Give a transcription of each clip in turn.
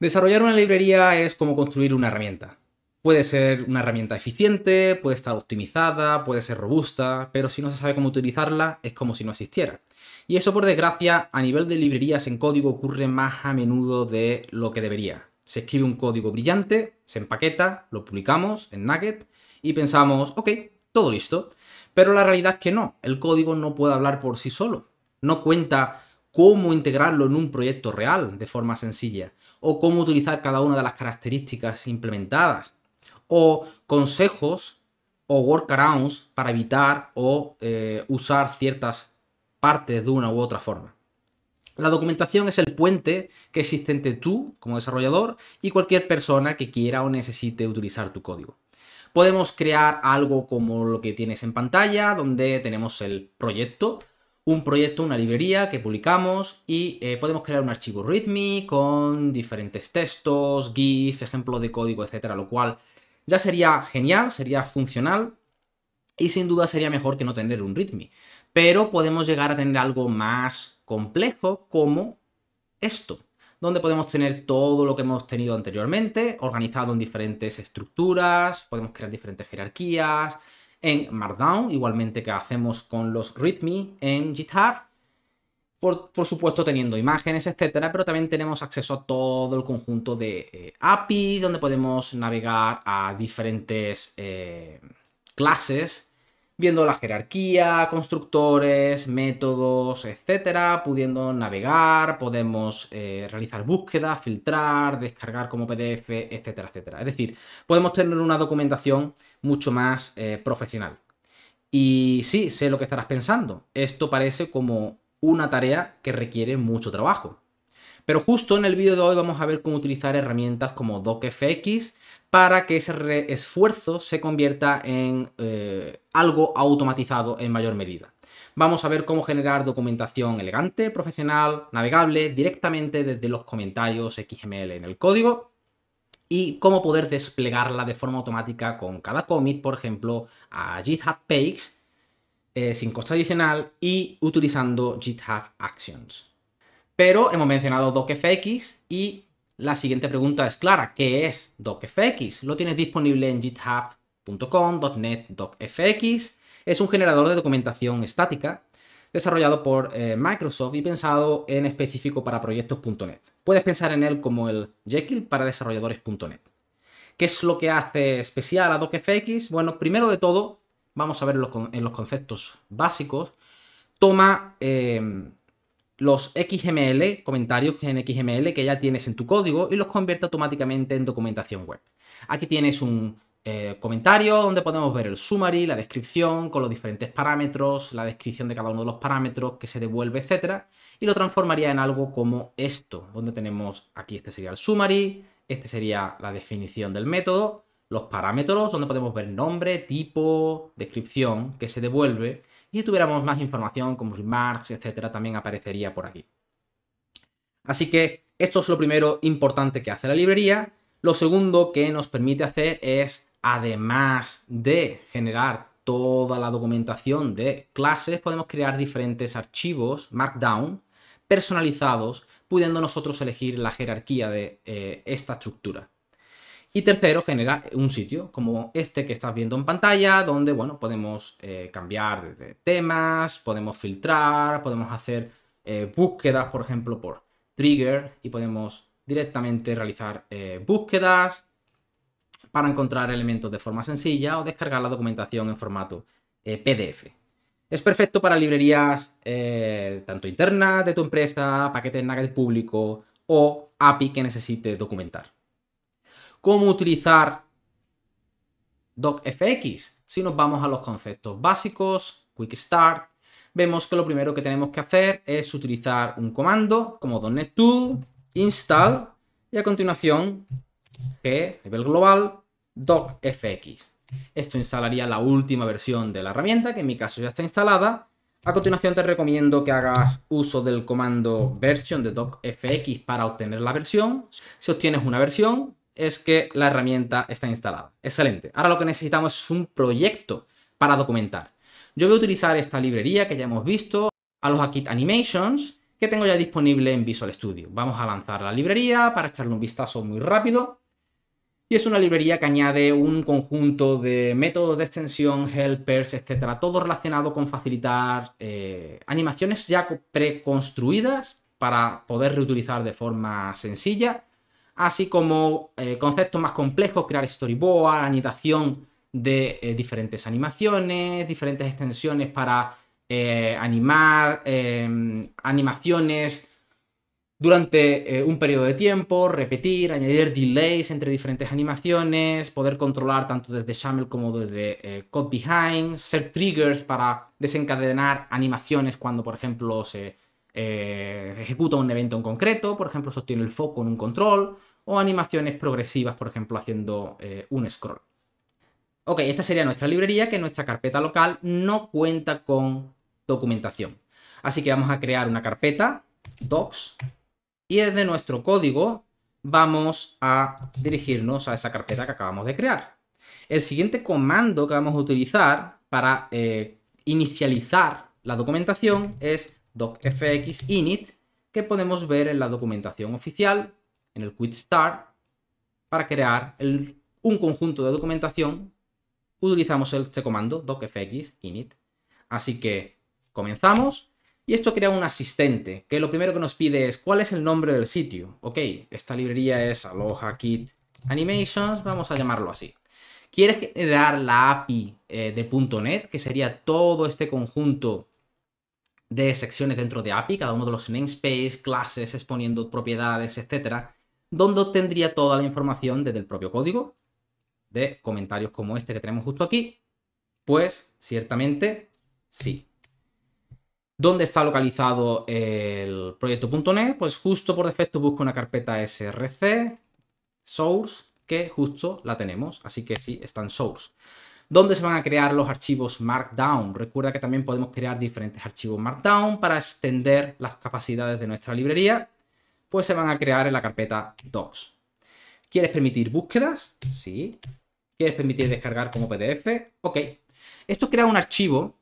Desarrollar una librería es como construir una herramienta. Puede ser una herramienta eficiente, puede estar optimizada, puede ser robusta, pero si no se sabe cómo utilizarla es como si no existiera. Y eso por desgracia a nivel de librerías en código ocurre más a menudo de lo que debería. Se escribe un código brillante, se empaqueta, lo publicamos en Nugget y pensamos, ok, todo listo. Pero la realidad es que no, el código no puede hablar por sí solo. No cuenta cómo integrarlo en un proyecto real de forma sencilla, o cómo utilizar cada una de las características implementadas, o consejos o workarounds para evitar o eh, usar ciertas partes de una u otra forma. La documentación es el puente que existe entre tú como desarrollador y cualquier persona que quiera o necesite utilizar tu código. Podemos crear algo como lo que tienes en pantalla, donde tenemos el proyecto, un proyecto, una librería que publicamos y eh, podemos crear un archivo README con diferentes textos, GIF, ejemplos de código, etcétera, lo cual ya sería genial, sería funcional y sin duda sería mejor que no tener un README. Pero podemos llegar a tener algo más complejo como esto, donde podemos tener todo lo que hemos tenido anteriormente organizado en diferentes estructuras, podemos crear diferentes jerarquías, en Markdown, igualmente que hacemos con los README en GitHub. Por, supuesto teniendo imágenes, etcétera, pero también tenemos acceso a todo el conjunto de eh, APIs donde podemos navegar a diferentes eh, clases, viendo la jerarquía, constructores, métodos, etcétera, pudiendo navegar, podemos eh, realizar búsquedas, filtrar, descargar como PDF, etcétera, etcétera. Es decir, podemos tener una documentación mucho más eh, profesional. Y sí, sé lo que estarás pensando. Esto parece como una tarea que requiere mucho trabajo. Pero justo en el vídeo de hoy vamos a ver cómo utilizar herramientas como DocFX para que ese esfuerzo se convierta en eh, algo automatizado en mayor medida. Vamos a ver cómo generar documentación elegante, profesional, navegable directamente desde los comentarios XML en el código y cómo poder desplegarla de forma automática con cada commit, por ejemplo, a GitHub Pages eh, sin costo adicional y utilizando GitHub Actions. Pero hemos mencionado DocFX y la siguiente pregunta es clara, ¿qué es DocFX? Lo tienes disponible en github.com, DocFX. Es un generador de documentación estática desarrollado por eh, Microsoft y pensado en específico para proyectos.net. Puedes pensar en él como el Jekyll para desarrolladores.net. ¿Qué es lo que hace especial a DocFX? Bueno, primero de todo, vamos a ver en los conceptos básicos, toma eh, los XML, comentarios en XML que ya tienes en tu código y los convierte automáticamente en documentación web. Aquí tienes un comentario eh, comentarios donde podemos ver el summary, la descripción con los diferentes parámetros, la descripción de cada uno de los parámetros que se devuelve, etcétera, y lo transformaría en algo como esto, donde tenemos aquí este sería el summary, este sería la definición del método, los parámetros donde podemos ver nombre, tipo, descripción que se devuelve y si tuviéramos más información como remarks, etcétera, también aparecería por aquí. Así que esto es lo primero importante que hace la librería. Lo segundo que nos permite hacer es además de generar toda la documentación de clases, podemos crear diferentes archivos Markdown personalizados, pudiendo nosotros elegir la jerarquía de eh, esta estructura. Y tercero, genera un sitio como este que estás viendo en pantalla, donde bueno, podemos eh, cambiar de temas, podemos filtrar, podemos hacer eh, búsquedas, por ejemplo, por trigger y podemos directamente realizar búsquedas para encontrar elementos de forma sencilla o descargar la documentación en formato eh, PDF. Es perfecto para librerías eh, tanto internas de tu empresa, paquetes del público o API que necesites documentar. ¿Cómo utilizar DocFX? Si nos vamos a los conceptos básicos, Quick Start, vemos que lo primero que tenemos que hacer es utilizar un comando como .NET Tool, install y a continuación a nivel global, docfx. Esto instalaría la última versión de la herramienta, que en mi caso ya está instalada. A continuación te recomiendo que hagas uso del comando version de docfx para obtener la versión. Si obtienes una versión, es que la herramienta está instalada. Excelente. Ahora lo que necesitamos es un proyecto para documentar. Yo voy a utilizar esta librería que ya hemos visto, a los Akit Animations, que tengo ya disponible en Visual Studio. Vamos a lanzar la librería para echarle un vistazo muy rápido. Y es una librería que añade un conjunto de métodos de extensión, helpers, etcétera, todo relacionado con facilitar eh, animaciones ya preconstruidas para poder reutilizar de forma sencilla, así como eh, conceptos más complejos, crear storyboard, anidación de eh, diferentes animaciones, diferentes extensiones para animar em, animaciones durante eh, un periodo de tiempo, repetir, añadir delays entre diferentes animaciones, poder controlar tanto desde Shamel como desde eh, Code hacer triggers para desencadenar animaciones cuando, por ejemplo, se eh, ejecuta un evento en concreto, por ejemplo, sostiene el foco en un control, o animaciones progresivas, por ejemplo, haciendo eh, un scroll. Ok, esta sería nuestra librería, que nuestra carpeta local no cuenta con documentación. Así que vamos a crear una carpeta, docs, y desde nuestro código vamos a dirigirnos a esa carpeta que acabamos de crear. El siguiente comando que vamos a utilizar para eh, inicializar la documentación es docfx init que podemos ver en la documentación oficial, en el quick start, para crear un conjunto de documentación utilizamos este comando docfx init. Así que comenzamos y esto crea un asistente, que lo primero que nos pide es cuál es el nombre del sitio. Ok, esta librería es Aloha Kit Animations, vamos a llamarlo así. Quieres generar la API eh, de .NET, que sería todo este conjunto de secciones dentro de API, cada uno de los namespace, clases, exponiendo propiedades, etcétera, donde obtendría toda la información desde el propio código, de comentarios como este que tenemos justo aquí. Pues, ciertamente, sí. ¿Dónde está localizado el proyecto.net? Pues justo por defecto busco una carpeta src, source, que justo la tenemos. Así que sí, está en source. ¿Dónde se van a crear los archivos Markdown? Recuerda que también podemos crear diferentes archivos Markdown para extender las capacidades de nuestra librería. Pues se van a crear en la carpeta docs. ¿Quieres permitir búsquedas? Sí. ¿Quieres permitir descargar como PDF? Ok. Esto crea un archivo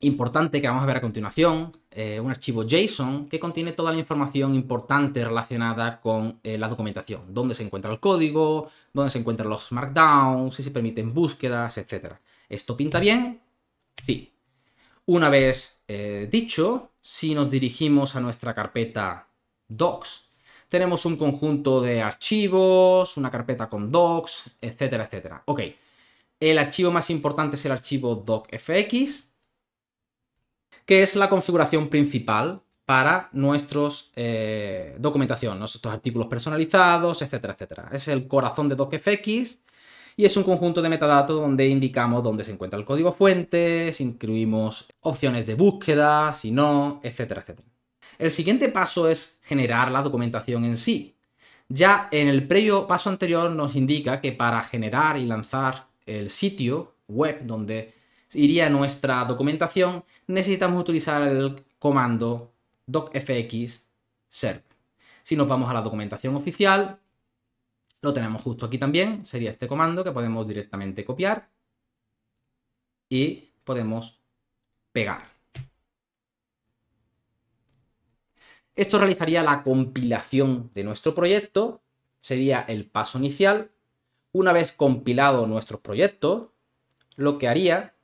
importante que vamos a ver a continuación, eh, un archivo JSON que contiene toda la información importante relacionada con eh, la documentación, dónde se encuentra el código, dónde se encuentran los markdowns, si se permiten búsquedas, etc. ¿Esto pinta bien? Sí. Una vez eh, dicho, si nos dirigimos a nuestra carpeta docs, tenemos un conjunto de archivos, una carpeta con docs, etcétera, etcétera. Ok, el archivo más importante es el archivo docfx, que es la configuración principal para nuestros eh, documentación, nuestros artículos personalizados, etcétera, etcétera. Es el corazón de DocFX y es un conjunto de metadatos donde indicamos dónde se encuentra el código fuente, si incluimos opciones de búsqueda, si no, etcétera, etcétera. El siguiente paso es generar la documentación en sí. Ya en el previo paso anterior nos indica que para generar y lanzar el sitio web donde iría a nuestra documentación, necesitamos utilizar el comando docfx serve. Si nos vamos a la documentación oficial, lo tenemos justo aquí también, sería este comando que podemos directamente copiar y podemos pegar. Esto realizaría la compilación de nuestro proyecto, sería el paso inicial. Una vez compilado nuestro proyecto, lo que haría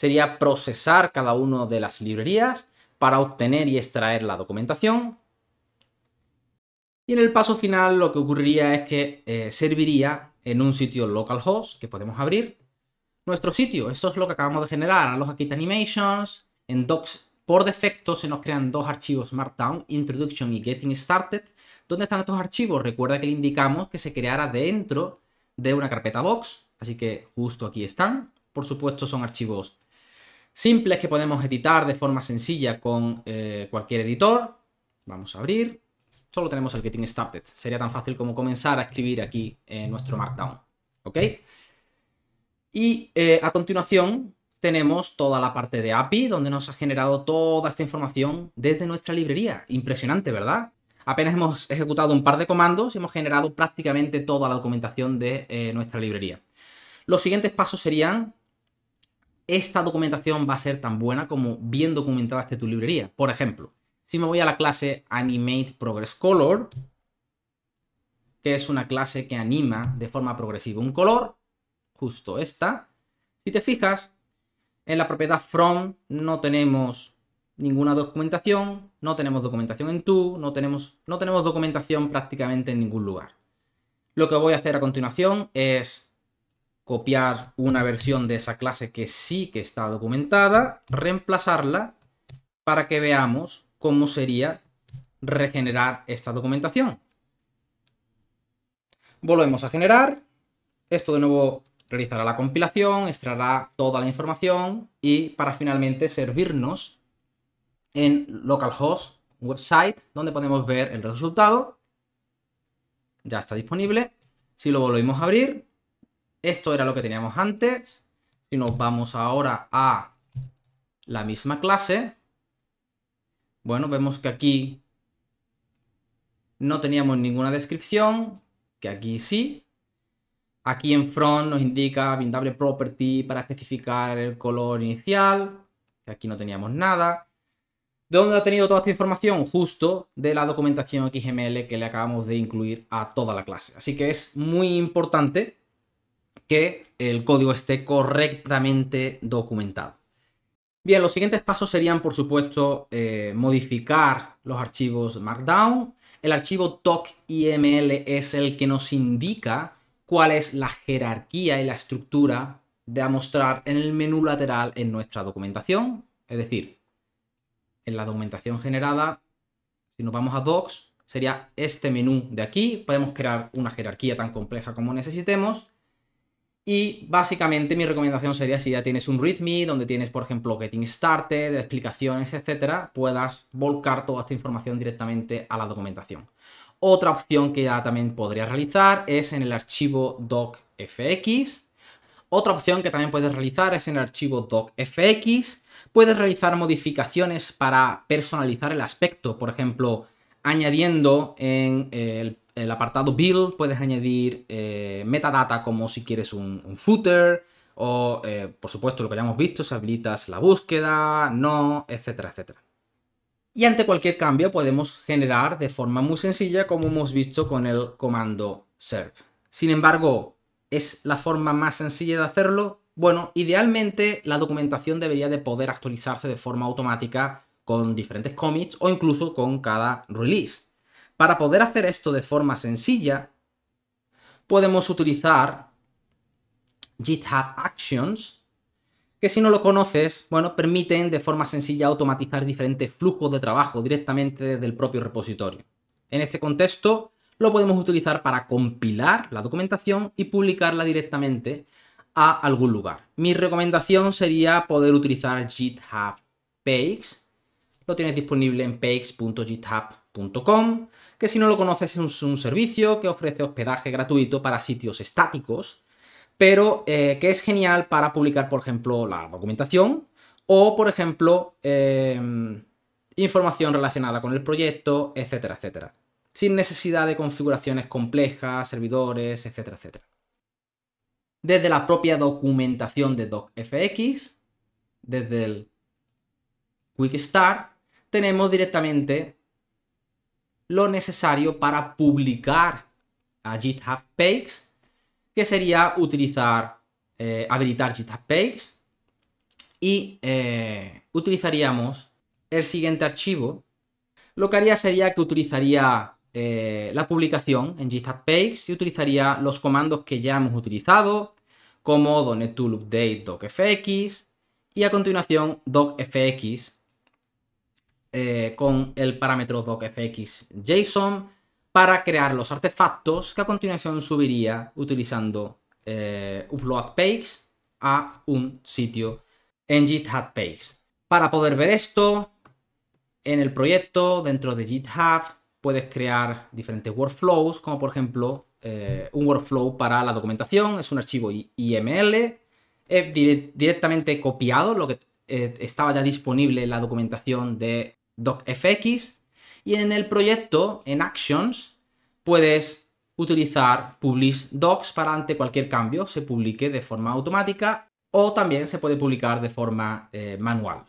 sería procesar cada una de las librerías para obtener y extraer la documentación. Y en el paso final lo que ocurriría es que eh, serviría en un sitio localhost que podemos abrir nuestro sitio. Eso es lo que acabamos de generar. A los Animations. En Docs por defecto se nos crean dos archivos Markdown, Introduction y Getting Started. ¿Dónde están estos archivos? Recuerda que le indicamos que se creara dentro de una carpeta Box. Así que justo aquí están. Por supuesto son archivos simples que podemos editar de forma sencilla con eh, cualquier editor. Vamos a abrir. Solo tenemos el Getting Started. Sería tan fácil como comenzar a escribir aquí en nuestro Markdown. ¿Ok? Y eh, a continuación tenemos toda la parte de API, donde nos ha generado toda esta información desde nuestra librería. Impresionante, ¿verdad? Apenas hemos ejecutado un par de comandos y hemos generado prácticamente toda la documentación de eh, nuestra librería. Los siguientes pasos serían esta documentación va a ser tan buena como bien documentada esté tu librería. Por ejemplo, si me voy a la clase Animate Progress Color, que es una clase que anima de forma progresiva un color, justo esta, si te fijas, en la propiedad from no tenemos ninguna documentación, no tenemos documentación en tu, no tenemos, no tenemos documentación prácticamente en ningún lugar. Lo que voy a hacer a continuación es copiar una versión de esa clase que sí que está documentada, reemplazarla para que veamos cómo sería regenerar esta documentación. Volvemos a generar, esto de nuevo realizará la compilación, extraerá toda la información y para finalmente servirnos en localhost website donde podemos ver el resultado. Ya está disponible. Si lo volvemos a abrir, esto era lo que teníamos antes. Si nos vamos ahora a la misma clase, bueno, vemos que aquí no teníamos ninguna descripción, que aquí sí. Aquí en front nos indica bindable property para especificar el color inicial, que aquí no teníamos nada. ¿De dónde ha tenido toda esta información? Justo de la documentación XML que le acabamos de incluir a toda la clase. Así que es muy importante que el código esté correctamente documentado. Bien, los siguientes pasos serían, por supuesto, eh, modificar los archivos Markdown. El archivo doc.iml es el que nos indica cuál es la jerarquía y la estructura de mostrar en el menú lateral en nuestra documentación. Es decir, en la documentación generada, si nos vamos a docs, sería este menú de aquí. Podemos crear una jerarquía tan compleja como necesitemos. Y básicamente mi recomendación sería si ya tienes un README, donde tienes, por ejemplo, Getting Started, explicaciones, etc. puedas volcar toda esta información directamente a la documentación. Otra opción que ya también podría realizar es en el archivo docfx. Otra opción que también puedes realizar es en el archivo docfx. Puedes realizar modificaciones para personalizar el aspecto, por ejemplo, añadiendo en eh, el, apartado build, puedes añadir eh, metadata como si quieres un, footer o, eh, por supuesto, lo que ya hemos visto, si habilitas la búsqueda, no, etcétera, etcétera. Y ante cualquier cambio podemos generar de forma muy sencilla como hemos visto con el comando serve. Sin embargo, ¿es la forma más sencilla de hacerlo? Bueno, idealmente la documentación debería de poder actualizarse de forma automática con diferentes commits o incluso con cada release. Para poder hacer esto de forma sencilla, podemos utilizar GitHub Actions, que si no lo conoces, bueno, permiten de forma sencilla automatizar diferentes flujos de trabajo directamente desde el propio repositorio. En este contexto, lo podemos utilizar para compilar la documentación y publicarla directamente a algún lugar. Mi recomendación sería poder utilizar GitHub Pages lo tienes disponible en pages.github.com, que si no lo conoces es un, servicio que ofrece hospedaje gratuito para sitios estáticos, pero eh, que es genial para publicar, por ejemplo, la documentación o, por ejemplo, em, información relacionada con el proyecto, etcétera, etcétera. Sin necesidad de configuraciones complejas, servidores, etcétera, etcétera. Desde la propia documentación de DocFX, desde el Quick Start tenemos directamente lo necesario para publicar a GitHub Pages, que sería utilizar, eh, habilitar GitHub Pages y eh, utilizaríamos el siguiente archivo. Lo que haría sería que utilizaría eh, la publicación en GitHub Pages y utilizaría los comandos que ya hemos utilizado, como donetool update docfx y a continuación docfx eh, con el parámetro docfx.json para crear los artefactos que a continuación subiría utilizando eh, upload page a un sitio en GitHub page. Para poder ver esto en el proyecto dentro de GitHub puedes crear diferentes workflows como por ejemplo eh, un workflow para la documentación, es un archivo IML, directamente copiado lo que eh, estaba ya disponible en la documentación de docfx y en el proyecto, en actions, puedes utilizar publish docs para ante cualquier cambio se publique de forma automática o también se puede publicar de forma eh, manual.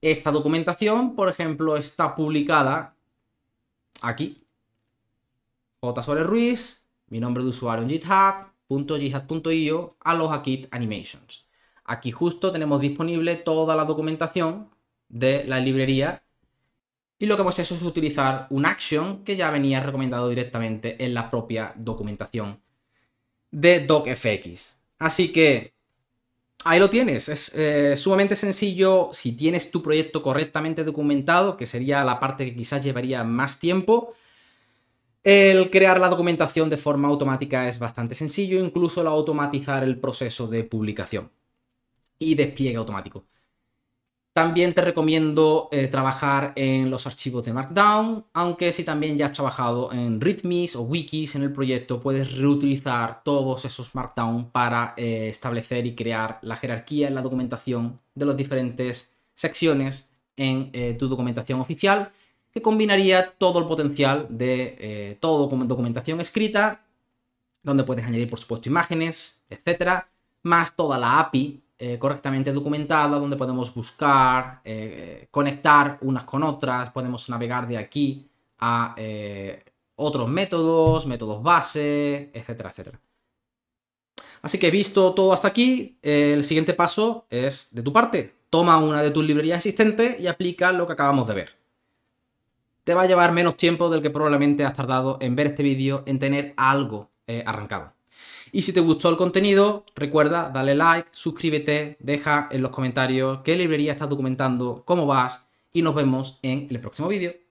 Esta documentación, por ejemplo, está publicada aquí. J. Ruiz, mi nombre de usuario en github.github.io, kit Animations. Aquí justo tenemos disponible toda la documentación de la librería y lo que hemos pues hecho es utilizar un action que ya venía recomendado directamente en la propia documentación de DocFX. Así que ahí lo tienes. Es eh, sumamente sencillo si tienes tu proyecto correctamente documentado, que sería la parte que quizás llevaría más tiempo. El crear la documentación de forma automática es bastante sencillo, incluso el automatizar el proceso de publicación y despliegue automático. También te recomiendo eh, trabajar en los archivos de Markdown, aunque si también ya has trabajado en Ritmis o wikis en el proyecto, puedes reutilizar todos esos Markdown para eh, establecer y crear la jerarquía en la documentación de las diferentes secciones en eh, tu documentación oficial, que combinaría todo el potencial de todo como documentación escrita, donde puedes añadir, por supuesto, imágenes, etcétera, más toda la API eh, correctamente documentada, donde podemos buscar, eh, conectar unas con otras, podemos navegar de aquí a eh, otros métodos, métodos base, etcétera, etcétera. Así que visto todo hasta aquí, el siguiente paso es de tu parte. Toma una de tus librerías existentes y aplica lo que acabamos de ver. Te va a llevar menos tiempo del que probablemente has tardado en ver este vídeo en tener algo arrancado. Y si te gustó el contenido, recuerda darle like, suscríbete, deja en los comentarios qué librería estás documentando, cómo vas y nos vemos en el próximo vídeo.